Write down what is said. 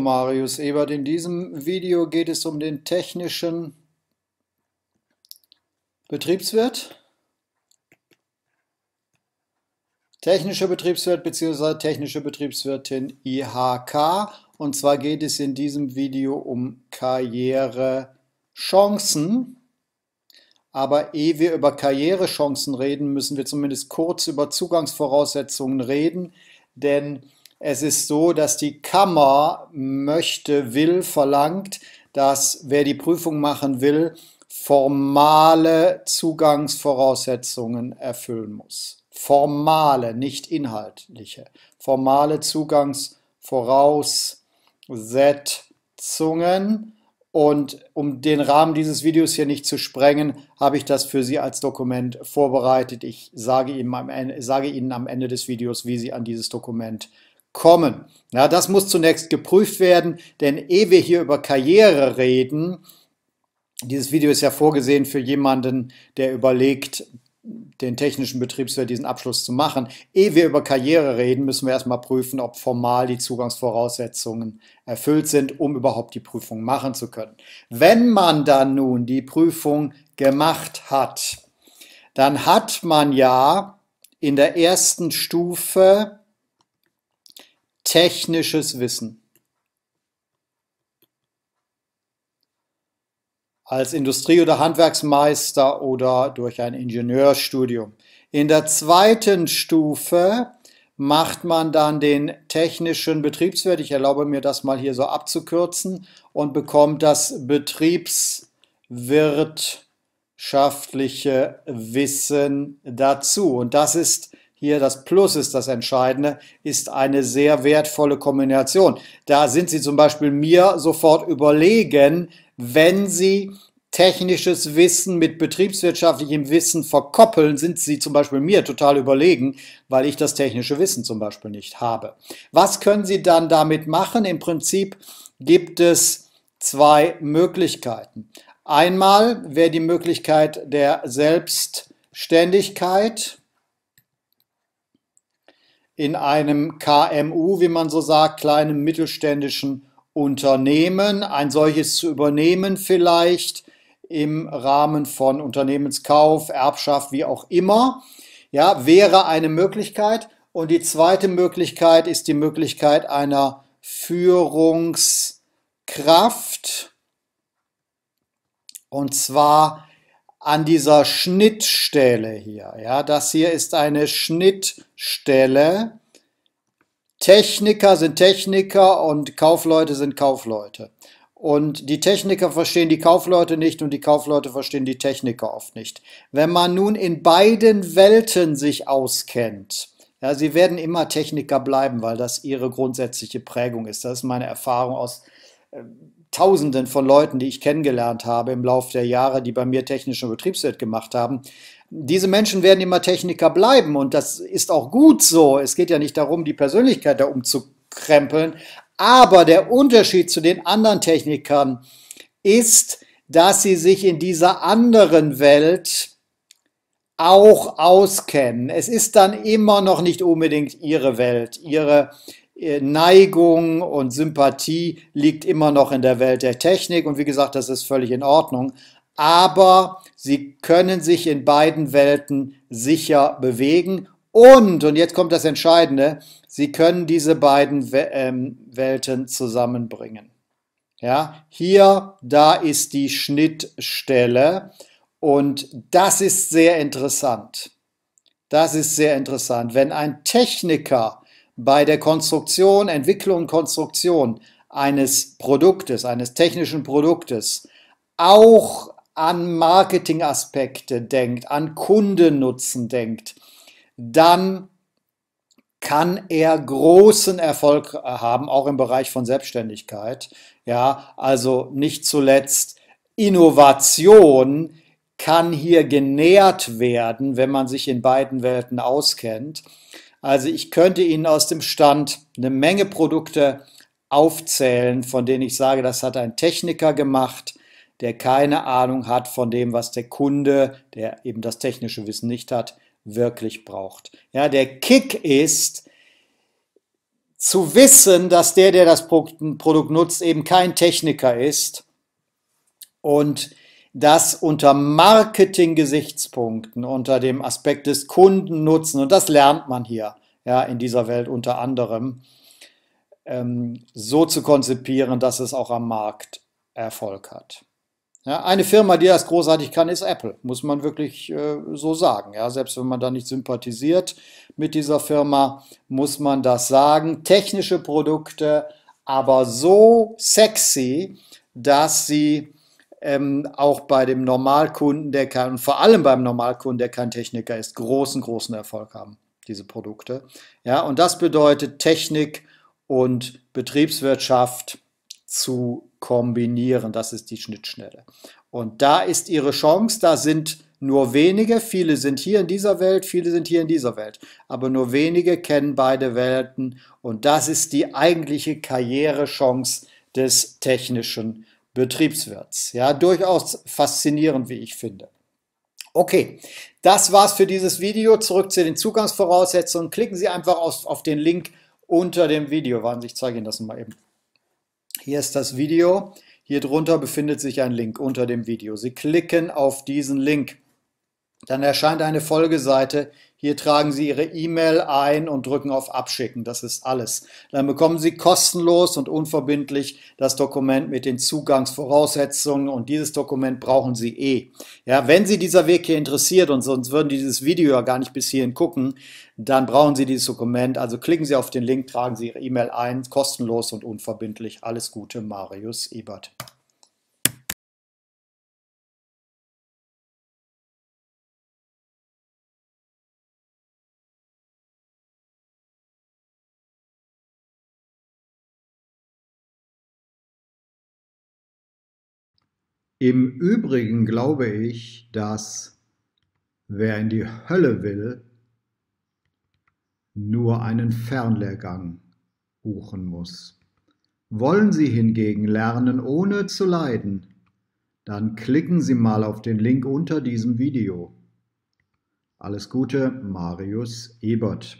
Marius Ebert. In diesem Video geht es um den technischen Betriebswirt. Technischer Betriebswirt bzw. technische Betriebswirtin IHK. Und zwar geht es in diesem Video um Karrierechancen. Aber ehe wir über Karrierechancen reden, müssen wir zumindest kurz über Zugangsvoraussetzungen reden, denn es ist so, dass die Kammer möchte, will, verlangt, dass wer die Prüfung machen will, formale Zugangsvoraussetzungen erfüllen muss. Formale, nicht inhaltliche. Formale Zugangsvoraussetzungen. Und um den Rahmen dieses Videos hier nicht zu sprengen, habe ich das für Sie als Dokument vorbereitet. Ich sage Ihnen am Ende, sage Ihnen am Ende des Videos, wie Sie an dieses Dokument kommen kommen. Na, das muss zunächst geprüft werden, denn ehe wir hier über Karriere reden, dieses Video ist ja vorgesehen für jemanden, der überlegt, den technischen Betriebswirt diesen Abschluss zu machen. Ehe wir über Karriere reden, müssen wir erstmal prüfen, ob formal die Zugangsvoraussetzungen erfüllt sind, um überhaupt die Prüfung machen zu können. Wenn man dann nun die Prüfung gemacht hat, dann hat man ja in der ersten Stufe Technisches Wissen. Als Industrie- oder Handwerksmeister oder durch ein Ingenieurstudium. In der zweiten Stufe macht man dann den technischen Betriebswert. ich erlaube mir das mal hier so abzukürzen, und bekommt das betriebswirtschaftliche Wissen dazu. Und das ist hier das Plus ist das Entscheidende, ist eine sehr wertvolle Kombination. Da sind Sie zum Beispiel mir sofort überlegen, wenn Sie technisches Wissen mit betriebswirtschaftlichem Wissen verkoppeln, sind Sie zum Beispiel mir total überlegen, weil ich das technische Wissen zum Beispiel nicht habe. Was können Sie dann damit machen? Im Prinzip gibt es zwei Möglichkeiten. Einmal wäre die Möglichkeit der Selbstständigkeit, in einem KMU, wie man so sagt, kleinen mittelständischen Unternehmen, ein solches zu übernehmen vielleicht im Rahmen von Unternehmenskauf, Erbschaft, wie auch immer, ja, wäre eine Möglichkeit. Und die zweite Möglichkeit ist die Möglichkeit einer Führungskraft. Und zwar an dieser Schnittstelle hier. Ja, das hier ist eine Schnittstelle. Techniker sind Techniker und Kaufleute sind Kaufleute. Und die Techniker verstehen die Kaufleute nicht und die Kaufleute verstehen die Techniker oft nicht. Wenn man nun in beiden Welten sich auskennt, ja, sie werden immer Techniker bleiben, weil das ihre grundsätzliche Prägung ist. Das ist meine Erfahrung aus Tausenden von Leuten, die ich kennengelernt habe im Laufe der Jahre, die bei mir technischen Betriebswirt gemacht haben. Diese Menschen werden immer Techniker bleiben und das ist auch gut so. Es geht ja nicht darum, die Persönlichkeit da umzukrempeln. Aber der Unterschied zu den anderen Technikern ist, dass sie sich in dieser anderen Welt auch auskennen. Es ist dann immer noch nicht unbedingt ihre Welt, ihre, äh, Neigung und Sympathie liegt immer noch in der Welt der Technik und wie gesagt, das ist völlig in Ordnung. Aber sie können sich in beiden Welten sicher bewegen und, und jetzt kommt das Entscheidende, sie können diese beiden ähm, Welten zusammenbringen. Ja, hier, da ist die Schnittstelle und das ist sehr interessant. Das ist sehr interessant. Wenn ein Techniker bei der Konstruktion, Entwicklung und Konstruktion eines Produktes, eines technischen Produktes, auch an Marketingaspekte denkt, an Kundennutzen denkt, dann kann er großen Erfolg haben, auch im Bereich von Selbstständigkeit. Ja, also nicht zuletzt Innovation kann hier genährt werden, wenn man sich in beiden Welten auskennt. Also ich könnte Ihnen aus dem Stand eine Menge Produkte aufzählen, von denen ich sage, das hat ein Techniker gemacht, der keine Ahnung hat von dem, was der Kunde, der eben das technische Wissen nicht hat, wirklich braucht. Ja, der Kick ist, zu wissen, dass der, der das Produkt nutzt, eben kein Techniker ist und das unter Marketing-Gesichtspunkten, unter dem Aspekt des Kundennutzen, und das lernt man hier ja, in dieser Welt unter anderem, ähm, so zu konzipieren, dass es auch am Markt Erfolg hat. Ja, eine Firma, die das großartig kann, ist Apple, muss man wirklich äh, so sagen. Ja, selbst wenn man da nicht sympathisiert mit dieser Firma, muss man das sagen. Technische Produkte, aber so sexy, dass sie ähm, auch bei dem Normalkunden, der kann, vor allem beim Normalkunden, der kein Techniker ist, großen, großen Erfolg haben, diese Produkte. Ja, und das bedeutet Technik und Betriebswirtschaft zu kombinieren. Das ist die Schnittstelle. Und da ist ihre Chance, da sind nur wenige, viele sind hier in dieser Welt, viele sind hier in dieser Welt, aber nur wenige kennen beide Welten und das ist die eigentliche Karrierechance des technischen Betriebswirts. Ja, durchaus faszinierend, wie ich finde. Okay, das war's für dieses Video. Zurück zu den Zugangsvoraussetzungen. Klicken Sie einfach auf, auf den Link unter dem Video. Warten Sie, ich zeige Ihnen das mal eben. Hier ist das Video. Hier drunter befindet sich ein Link unter dem Video. Sie klicken auf diesen Link. Dann erscheint eine Folgeseite, hier tragen Sie Ihre E-Mail ein und drücken auf Abschicken. Das ist alles. Dann bekommen Sie kostenlos und unverbindlich das Dokument mit den Zugangsvoraussetzungen und dieses Dokument brauchen Sie eh. Ja, wenn Sie dieser Weg hier interessiert und sonst würden Sie dieses Video ja gar nicht bis hierhin gucken, dann brauchen Sie dieses Dokument. Also klicken Sie auf den Link, tragen Sie Ihre E-Mail ein, kostenlos und unverbindlich. Alles Gute, Marius Ebert. Im Übrigen glaube ich, dass wer in die Hölle will, nur einen Fernlehrgang buchen muss. Wollen Sie hingegen lernen, ohne zu leiden, dann klicken Sie mal auf den Link unter diesem Video. Alles Gute, Marius Ebert.